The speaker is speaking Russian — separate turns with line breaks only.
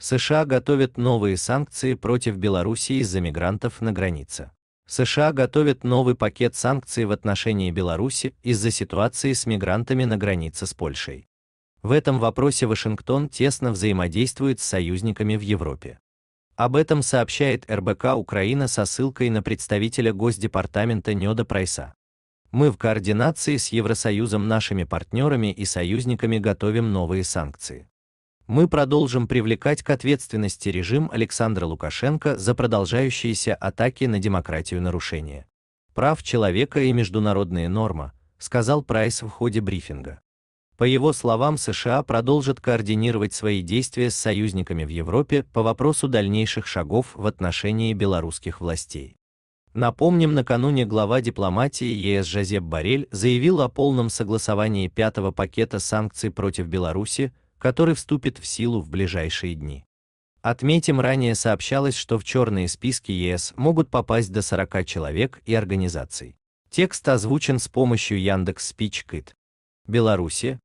США готовят новые санкции против Беларуси из-за мигрантов на границе. США готовят новый пакет санкций в отношении Беларуси из-за ситуации с мигрантами на границе с Польшей. В этом вопросе Вашингтон тесно взаимодействует с союзниками в Европе. Об этом сообщает РБК Украина со ссылкой на представителя Госдепартамента Неда Прайса. Мы в координации с Евросоюзом нашими партнерами и союзниками готовим новые санкции мы продолжим привлекать к ответственности режим Александра Лукашенко за продолжающиеся атаки на демократию нарушения прав человека и международные нормы, сказал Прайс в ходе брифинга. По его словам, США продолжат координировать свои действия с союзниками в Европе по вопросу дальнейших шагов в отношении белорусских властей. Напомним, накануне глава дипломатии ЕС Жозеп Барель заявил о полном согласовании пятого пакета санкций против Беларуси, который вступит в силу в ближайшие дни. Отметим, ранее сообщалось, что в черные списки ЕС могут попасть до 40 человек и организаций. Текст озвучен с помощью Яндекс Спичкит. Беларуси,